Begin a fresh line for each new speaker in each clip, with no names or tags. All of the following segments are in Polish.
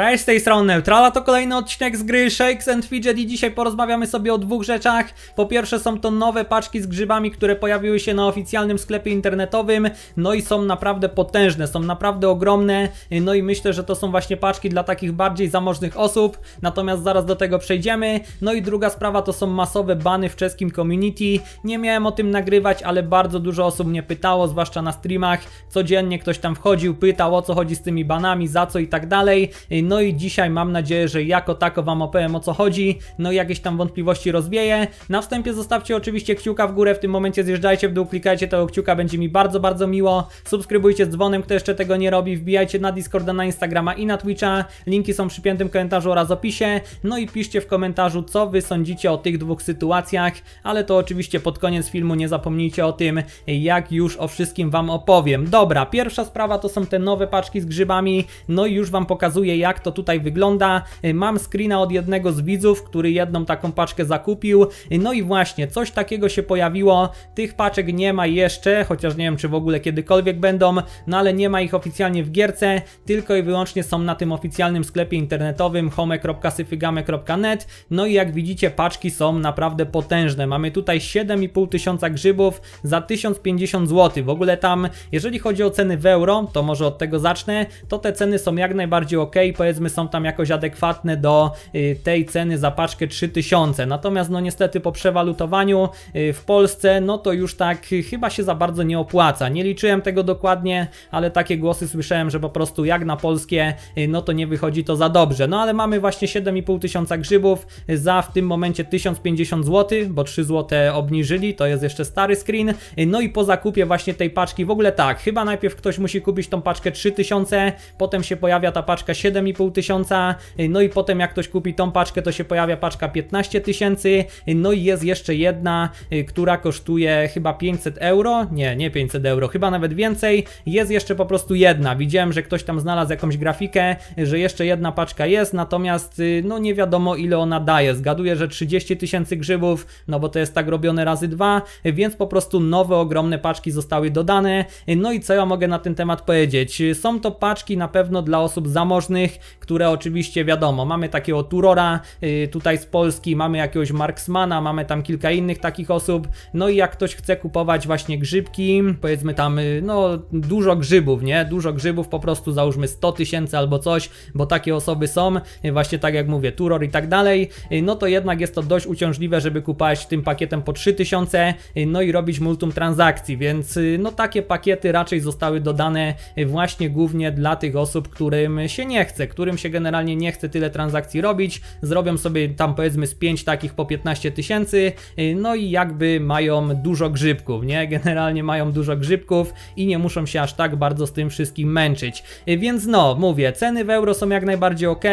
Cześć, z tej strony Neutrala, to kolejny odcinek z gry Shakes and Fidget i dzisiaj porozmawiamy sobie o dwóch rzeczach. Po pierwsze są to nowe paczki z grzybami, które pojawiły się na oficjalnym sklepie internetowym, no i są naprawdę potężne, są naprawdę ogromne, no i myślę, że to są właśnie paczki dla takich bardziej zamożnych osób, natomiast zaraz do tego przejdziemy. No i druga sprawa to są masowe bany w czeskim community, nie miałem o tym nagrywać, ale bardzo dużo osób mnie pytało, zwłaszcza na streamach, codziennie ktoś tam wchodził, pytał o co chodzi z tymi banami, za co i tak dalej no i dzisiaj mam nadzieję, że jako tako Wam opowiem o co chodzi, no i jakieś tam wątpliwości rozwieję. Na wstępie zostawcie oczywiście kciuka w górę, w tym momencie zjeżdżajcie w dół, klikajcie tego kciuka, będzie mi bardzo, bardzo miło. Subskrybujcie z dzwonem, kto jeszcze tego nie robi, wbijajcie na Discorda, na Instagrama i na Twitcha. Linki są przy piętym komentarzu oraz opisie. No i piszcie w komentarzu, co Wy sądzicie o tych dwóch sytuacjach, ale to oczywiście pod koniec filmu nie zapomnijcie o tym, jak już o wszystkim Wam opowiem. Dobra, pierwsza sprawa to są te nowe paczki z grzybami, no i już Wam pokazuję, jak to tutaj wygląda. Y, mam screena od jednego z widzów, który jedną taką paczkę zakupił. Y, no i właśnie, coś takiego się pojawiło. Tych paczek nie ma jeszcze, chociaż nie wiem, czy w ogóle kiedykolwiek będą, no ale nie ma ich oficjalnie w gierce, tylko i wyłącznie są na tym oficjalnym sklepie internetowym home.syfygame.net. No i jak widzicie, paczki są naprawdę potężne. Mamy tutaj 7,5 tysiąca grzybów za 1050 zł. W ogóle tam, jeżeli chodzi o ceny w euro, to może od tego zacznę, to te ceny są jak najbardziej ok powiedzmy są tam jakoś adekwatne do y, tej ceny za paczkę 3000. Natomiast no niestety po przewalutowaniu y, w Polsce no to już tak y, chyba się za bardzo nie opłaca. Nie liczyłem tego dokładnie, ale takie głosy słyszałem, że po prostu jak na polskie no to nie wychodzi to za dobrze. No ale mamy właśnie 7,5 tysiąca grzybów za w tym momencie 1050 zł, bo 3 zł obniżyli, to jest jeszcze stary screen. No i po zakupie właśnie tej paczki w ogóle tak, chyba najpierw ktoś musi kupić tą paczkę 3000, potem się pojawia ta paczka 7,5 4,5 tysiąca, no i potem jak ktoś kupi tą paczkę, to się pojawia paczka 15 tysięcy, no i jest jeszcze jedna, y, która kosztuje chyba 500 euro, nie, nie 500 euro, chyba nawet więcej, jest jeszcze po prostu jedna, widziałem, że ktoś tam znalazł jakąś grafikę, że jeszcze jedna paczka jest, natomiast y, no nie wiadomo ile ona daje, zgaduję, że 30 tysięcy grzybów, no bo to jest tak robione razy dwa, więc po prostu nowe ogromne paczki zostały dodane, no i co ja mogę na ten temat powiedzieć, są to paczki na pewno dla osób zamożnych, które oczywiście wiadomo, mamy takiego Turora y, tutaj z Polski, mamy jakiegoś Marksmana, mamy tam kilka innych takich osób, no i jak ktoś chce kupować właśnie grzybki, powiedzmy tam, y, no dużo grzybów, nie? Dużo grzybów, po prostu załóżmy 100 tysięcy albo coś, bo takie osoby są, y, właśnie tak jak mówię, Turor i tak dalej, no to jednak jest to dość uciążliwe, żeby kupować tym pakietem po 3000, no i robić multum transakcji, więc no takie pakiety raczej zostały dodane właśnie głównie dla tych osób, którym się nie chce, którym się generalnie nie chce tyle transakcji robić, zrobią sobie tam powiedzmy z 5 takich po 15 tysięcy, y, no i jakby mają dużo grzybków, nie? Generalnie mają dużo grzybków i nie muszą się aż tak bardzo z tym wszystkim męczyć. Y, więc no, mówię, ceny w euro są jak najbardziej ok,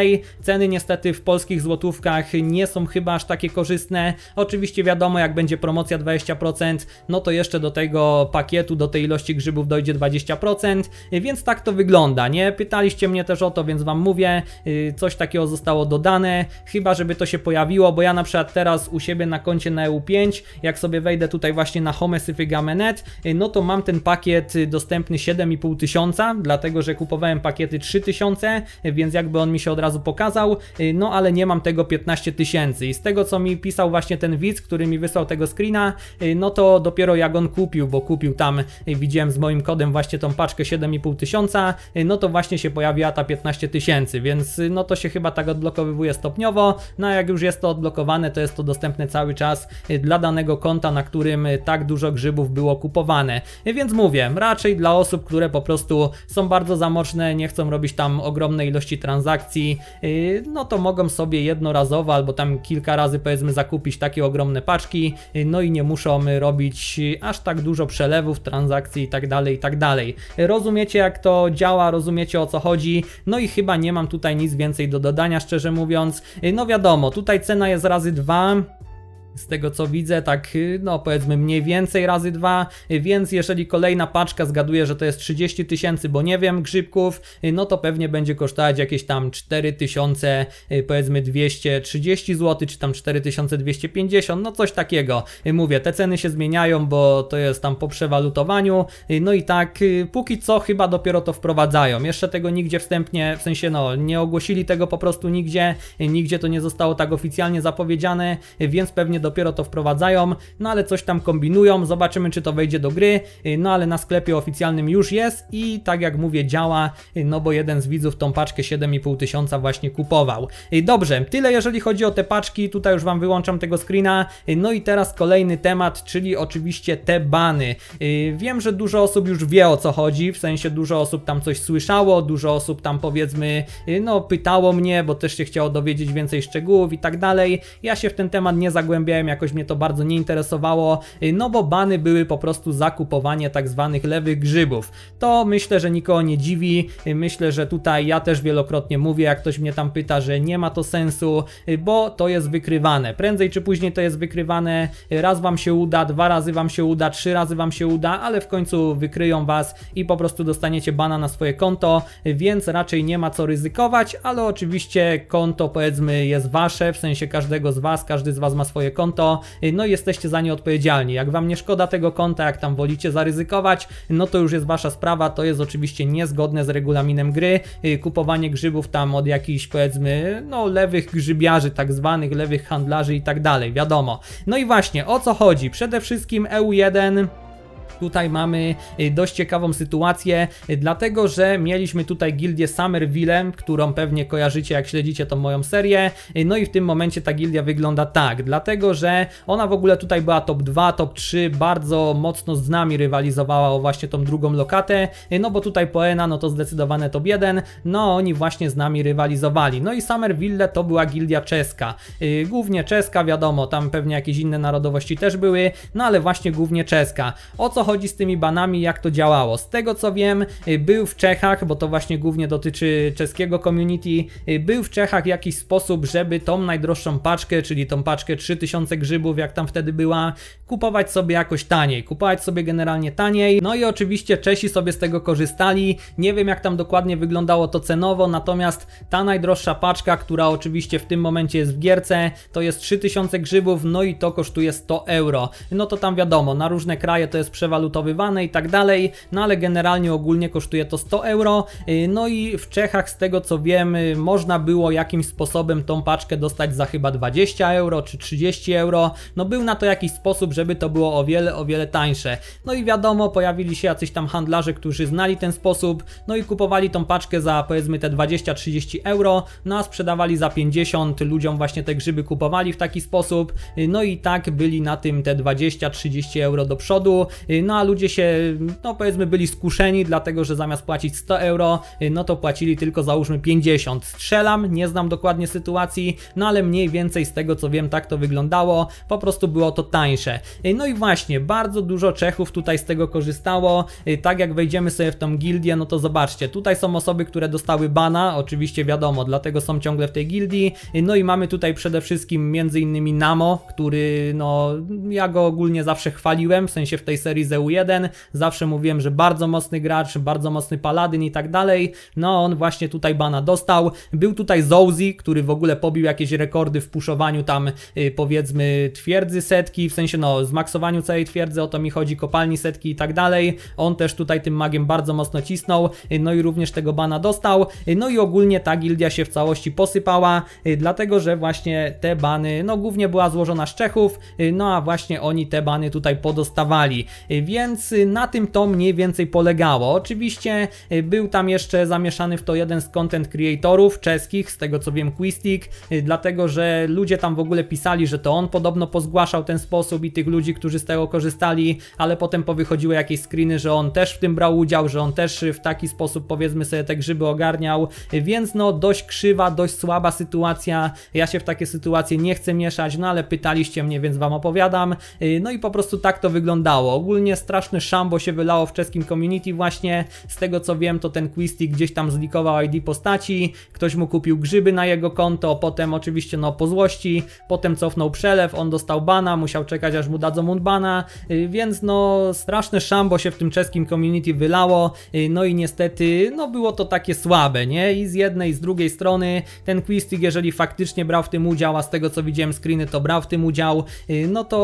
ceny niestety w polskich złotówkach nie są chyba aż takie korzystne. Oczywiście wiadomo, jak będzie promocja 20%, no to jeszcze do tego pakietu, do tej ilości grzybów dojdzie 20%, y, więc tak to wygląda, nie? Pytaliście mnie też o to, więc wam mówię, y, coś takiego zostało dodane, chyba żeby to się pojawiło, bo ja na przykład teraz u siebie na koncie na EU5, jak sobie wejdę tutaj właśnie na homesyfygame.net, y, no to mam ten pakiet y, dostępny 7,5 tysiąca, dlatego że kupowałem pakiety 3000, więc jakby on mi się od razu pokazał, no ale nie mam tego 15 tysięcy i z tego co mi pisał właśnie ten widz, który mi wysłał tego screena, no to dopiero jak on kupił, bo kupił tam, widziałem z moim kodem właśnie tą paczkę 7,5 tysiąca, no to właśnie się pojawiła ta 15 tysięcy tysięcy, więc y, no to się chyba tak odblokowywuje stopniowo, no a jak już jest to odblokowane, to jest to dostępne cały czas y, dla danego konta, na którym y, tak dużo grzybów było kupowane. Więc mówię, raczej dla osób, które po prostu są bardzo zamoczne, nie chcą robić tam ogromnej ilości transakcji, no to mogą sobie jednorazowo albo tam kilka razy powiedzmy zakupić takie ogromne paczki, no i nie muszą robić aż tak dużo przelewów, transakcji i tak dalej, i tak dalej. Rozumiecie jak to działa, rozumiecie o co chodzi, no i chyba nie mam tutaj nic więcej do dodania, szczerze mówiąc. No wiadomo, tutaj cena jest razy dwa z tego co widzę, tak y, no powiedzmy mniej więcej razy dwa, y, więc jeżeli kolejna paczka zgaduje, że to jest 30 tysięcy, bo nie wiem, grzybków, y, no to pewnie będzie kosztować jakieś tam 4000 powiedzmy 230 zł, czy tam 4250, no coś takiego. Mówię, te ceny się zmieniają, bo to jest tam po przewalutowaniu, no i tak póki co chyba dopiero to wprowadzają. Jeszcze tego nigdzie wstępnie, w sensie no nie ogłosili tego po prostu nigdzie, nigdzie to nie zostało tak oficjalnie zapowiedziane, więc pewnie dopiero to wprowadzają, no ale coś tam kombinują, zobaczymy czy to wejdzie do gry, y, no ale na sklepie oficjalnym już jest i tak jak mówię działa, y, no bo jeden z widzów tą paczkę 7,5 tysiąca właśnie kupował. Y, dobrze, tyle jeżeli chodzi o te paczki, tutaj już Wam wyłączam tego screena, no i teraz kolejny temat, czyli oczywiście te bany. Wiem, że dużo osób już wie o co chodzi, w sensie dużo osób tam coś słyszało, dużo osób tam powiedzmy, no pytało mnie, bo też się chciało dowiedzieć więcej szczegółów i tak dalej. Ja się w ten temat nie zagłębiam jakoś mnie to bardzo nie interesowało, y, no bo bany były po prostu zakupowanie tak zwanych lewych grzybów. To myślę, że nikogo nie dziwi, y, myślę, że tutaj ja też wielokrotnie mówię, jak ktoś mnie tam pyta, że nie ma to sensu, y, bo to jest wykrywane. Prędzej czy później to jest wykrywane, raz wam się uda, dwa razy wam się uda, trzy razy wam się uda, ale w końcu wykryją was i po prostu dostaniecie bana na swoje konto, więc raczej nie ma co ryzykować, ale oczywiście konto powiedzmy jest wasze, w sensie każdego z was, każdy z was ma swoje konto, konto, no i jesteście za nie odpowiedzialni. Jak Wam nie szkoda tego konta, jak tam wolicie zaryzykować, no to już jest Wasza sprawa, to jest oczywiście niezgodne z regulaminem gry. Y, kupowanie grzybów tam od jakichś powiedzmy, no lewych grzybiarzy tak zwanych, lewych handlarzy i tak dalej, wiadomo. No i właśnie, o co chodzi? Przede wszystkim EU1 tutaj mamy y, dość ciekawą sytuację, y, dlatego że mieliśmy tutaj gildię Summerville, którą pewnie kojarzycie jak śledzicie tą moją serię, y, no i w tym momencie ta gildia wygląda tak, dlatego że ona w ogóle tutaj była top 2, top 3, bardzo mocno z nami rywalizowała o właśnie tą drugą lokatę, no bo tutaj Poena no to zdecydowane top 1, no oni właśnie z nami rywalizowali. No i Summerville to była gildia czeska, głównie czeska wiadomo, tam pewnie jakieś inne narodowości też były, no ale właśnie głównie czeska. O co chodzi chodzi z tymi banami, jak to działało. Z tego co wiem, y, był w Czechach, bo to właśnie głównie dotyczy czeskiego community, y, był w Czechach jakiś sposób, żeby tą najdroższą paczkę, czyli tą paczkę 3000 grzybów, jak tam wtedy była, kupować sobie jakoś taniej, kupować sobie generalnie taniej. No i oczywiście Czesi sobie z tego korzystali. Nie wiem, jak tam dokładnie wyglądało to cenowo, natomiast ta najdroższa paczka, która oczywiście w tym momencie jest w gierce, to jest 3000 grzybów, no i to kosztuje 100 euro. No to tam wiadomo, na różne kraje to jest przeważnie przewalutowywane i tak dalej, no ale generalnie ogólnie kosztuje to 100 euro. Y, no i w Czechach, z tego co wiem, y, można było jakimś sposobem tą paczkę dostać za chyba 20 euro czy 30 euro. No był na to jakiś sposób, żeby to było o wiele, o wiele tańsze. No i wiadomo, pojawili się jacyś tam handlarze, którzy znali ten sposób, no i kupowali tą paczkę za powiedzmy te 20-30 euro, no a sprzedawali za 50, ludziom właśnie te grzyby kupowali w taki sposób, y, no i tak byli na tym te 20-30 euro do przodu, no a ludzie się, no powiedzmy, byli skuszeni, dlatego że zamiast płacić 100 euro, no to płacili tylko załóżmy 50. Strzelam, nie znam dokładnie sytuacji, no ale mniej więcej z tego co wiem, tak to wyglądało, po prostu było to tańsze. No i właśnie, bardzo dużo Czechów tutaj z tego korzystało, tak jak wejdziemy sobie w tą gildię, no to zobaczcie, tutaj są osoby, które dostały bana, oczywiście wiadomo, dlatego są ciągle w tej gildii, no i mamy tutaj przede wszystkim między innymi Namo, który no ja go ogólnie zawsze chwaliłem, w sensie w tej serii EU1. Zawsze mówiłem, że bardzo mocny gracz, bardzo mocny paladyn i tak dalej. No on właśnie tutaj bana dostał. Był tutaj Zouzi, który w ogóle pobił jakieś rekordy w puszowaniu tam y, powiedzmy twierdzy setki, w sensie no zmaksowaniu całej twierdzy, o to mi chodzi, kopalni setki i tak dalej. On też tutaj tym magiem bardzo mocno cisnął, y, no i również tego bana dostał. Y, no i ogólnie ta gildia się w całości posypała, dlatego że właśnie te bany, no głównie była złożona z Czechów, no a właśnie oni te bany tutaj podostawali. Więc na tym to mniej więcej polegało. Oczywiście e, był tam jeszcze zamieszany w to jeden z content creatorów czeskich, z tego co wiem Quistic, e, dlatego że ludzie tam w ogóle pisali, że to on podobno pozgłaszał ten sposób i tych ludzi, którzy z tego korzystali, ale potem powychodziły jakieś screeny, że on też w tym brał udział, że on też w taki sposób powiedzmy sobie te grzyby ogarniał, e, więc no dość krzywa, dość słaba sytuacja, ja się w takie sytuacje nie chcę mieszać, no ale pytaliście mnie, więc wam opowiadam, no i po prostu tak to wyglądało. Ogólnie ogólnie straszny szambo się wylało w czeskim community właśnie. Z tego co wiem, to ten Quistic gdzieś tam zlikował ID postaci, ktoś mu kupił grzyby na jego konto, potem oczywiście no po złości, potem cofnął przelew, on dostał bana, musiał czekać aż mu dadzą bana y, więc no straszne szambo się w tym czeskim community wylało, y, no i niestety no było to takie słabe, nie? I z jednej i z drugiej strony ten Quistic, jeżeli faktycznie brał w tym udział, a z tego co widziałem screeny, to brał w tym udział, y, no to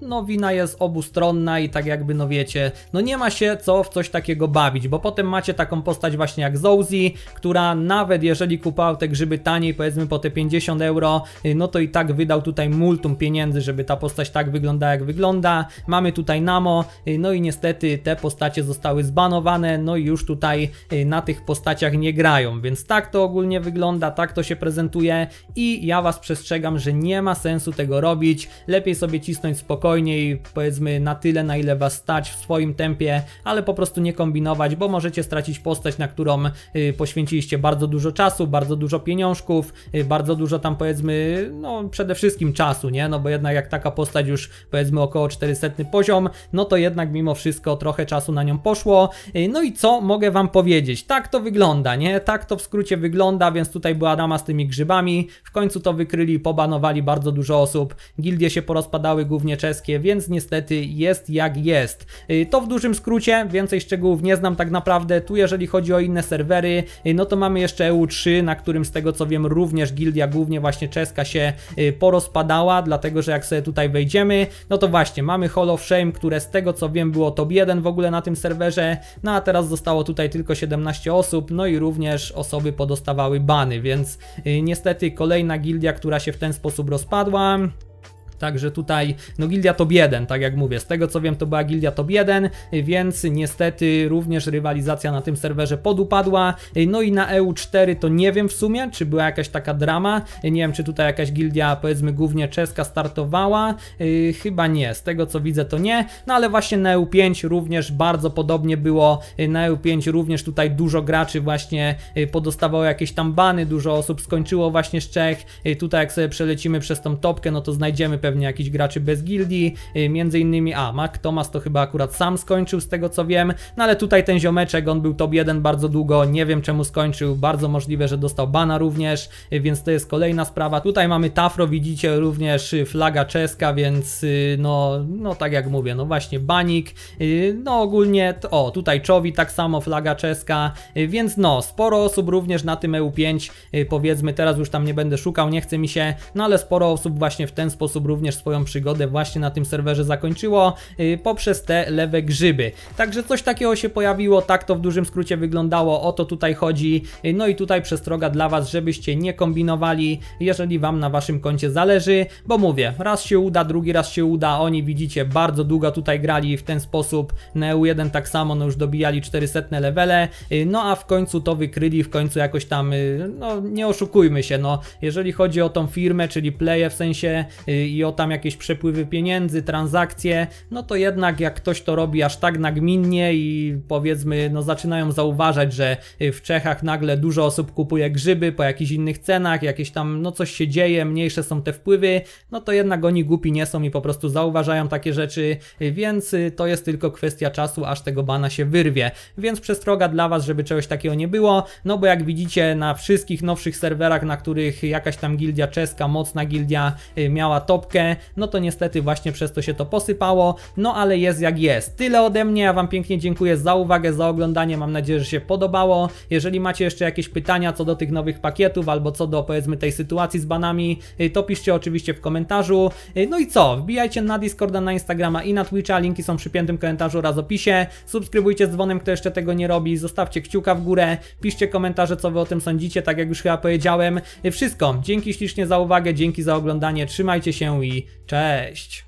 no wina jest obustronna i tak jakby jakby no wiecie, no nie ma się co w coś takiego bawić, bo potem macie taką postać właśnie jak Zozi, która nawet jeżeli kupował te grzyby taniej, powiedzmy po te 50 euro, y, no to i tak wydał tutaj multum pieniędzy, żeby ta postać tak wygląda jak wygląda. Mamy tutaj Namo, y, no i niestety te postacie zostały zbanowane, no i już tutaj y, na tych postaciach nie grają, więc tak to ogólnie wygląda, tak to się prezentuje i ja Was przestrzegam, że nie ma sensu tego robić, lepiej sobie cisnąć spokojniej, powiedzmy na tyle na ile Was stać w swoim tempie, ale po prostu nie kombinować, bo możecie stracić postać, na którą y, poświęciliście bardzo dużo czasu, bardzo dużo pieniążków, y, bardzo dużo tam powiedzmy, no przede wszystkim czasu, nie? No bo jednak jak taka postać już powiedzmy około 400 poziom, no to jednak mimo wszystko trochę czasu na nią poszło. Y, no i co mogę wam powiedzieć? Tak to wygląda, nie? Tak to w skrócie wygląda, więc tutaj była dama z tymi grzybami. W końcu to wykryli i pobanowali bardzo dużo osób. Gildie się porozpadały, głównie czeskie, więc niestety jest jak jest. Y, to w dużym skrócie, więcej szczegółów nie znam tak naprawdę. Tu jeżeli chodzi o inne serwery, y, no to mamy jeszcze EU3, na którym z tego co wiem również gildia głównie właśnie czeska się y, porozpadała, dlatego że jak sobie tutaj wejdziemy, no to właśnie mamy Hall of Shame, które z tego co wiem było top 1 w ogóle na tym serwerze, no a teraz zostało tutaj tylko 17 osób, no i również osoby podostawały bany, więc niestety kolejna gildia, która się w ten sposób rozpadła. Także tutaj, no gildia top 1, tak jak mówię, z tego co wiem to była gildia top 1, więc niestety również rywalizacja na tym serwerze podupadła. No i na EU4 to nie wiem w sumie, czy była jakaś taka drama, nie wiem czy tutaj jakaś gildia powiedzmy głównie czeska startowała, yy, chyba nie, z tego co widzę to nie, no ale właśnie na EU5 również bardzo podobnie było, yy, na EU5 również tutaj dużo graczy właśnie yy, podostawało jakieś tam bany, dużo osób skończyło właśnie z Czech, tutaj jak sobie przelecimy przez tą topkę, no to znajdziemy pewnie pewnie jakichś graczy bez gildii, y, między innymi, a Mac Thomas to chyba akurat sam skończył z tego co wiem, no ale tutaj ten ziomeczek, on był top 1 bardzo długo, nie wiem czemu skończył, bardzo możliwe, że dostał bana również, y, więc to jest kolejna sprawa. Tutaj mamy Tafro, widzicie również y, flaga czeska, więc no, no tak jak mówię, no właśnie banik, no ogólnie, o tutaj Czowi tak samo flaga czeska, więc no, sporo osób również na tym EU5, powiedzmy teraz już tam nie będę szukał, nie chce mi się, no ale sporo osób właśnie w ten sposób również również swoją przygodę właśnie na tym serwerze zakończyło y, poprzez te lewe grzyby. Także coś takiego się pojawiło, tak to w dużym skrócie wyglądało, o to tutaj chodzi. Y, no i tutaj przestroga dla Was, żebyście nie kombinowali, jeżeli Wam na Waszym koncie zależy, bo mówię, raz się uda, drugi raz się uda, oni widzicie bardzo długo tutaj grali w ten sposób, na EU1 tak samo, no już dobijali 400 levele, y, no a w końcu to wykryli, w końcu jakoś tam, no nie oszukujmy się, no jeżeli chodzi o tą firmę, czyli Playe w sensie i o o tam jakieś przepływy pieniędzy, transakcje, no to jednak jak ktoś to robi aż tak nagminnie i powiedzmy, no zaczynają zauważać, że y, w Czechach nagle dużo osób kupuje grzyby po jakichś innych cenach, jakieś tam, no coś się dzieje, mniejsze są te wpływy, no to jednak oni głupi nie są i po prostu zauważają takie rzeczy, y, więc y, to jest tylko kwestia czasu, aż tego bana się wyrwie. Więc przestroga dla Was, żeby czegoś takiego nie było, no bo jak widzicie na wszystkich nowszych serwerach, na których jakaś tam gildia czeska, mocna gildia miała topkę, no to niestety właśnie przez to się to posypało, no ale jest jak jest. Tyle ode mnie, ja Wam pięknie dziękuję za uwagę, za oglądanie, mam nadzieję, że się podobało. Jeżeli macie jeszcze jakieś pytania co do tych nowych pakietów, albo co do powiedzmy tej sytuacji z banami, y, to piszcie oczywiście w komentarzu. Y, no i co, wbijajcie na Discorda, na Instagrama i na Twitcha, linki są przy piętym komentarzu oraz opisie. Subskrybujcie z dzwonem, kto jeszcze tego nie robi, zostawcie kciuka w górę, piszcie komentarze, co Wy o tym sądzicie, tak jak już chyba powiedziałem. Y, wszystko, dzięki ślicznie za uwagę, dzięki za oglądanie, trzymajcie się i i cześć!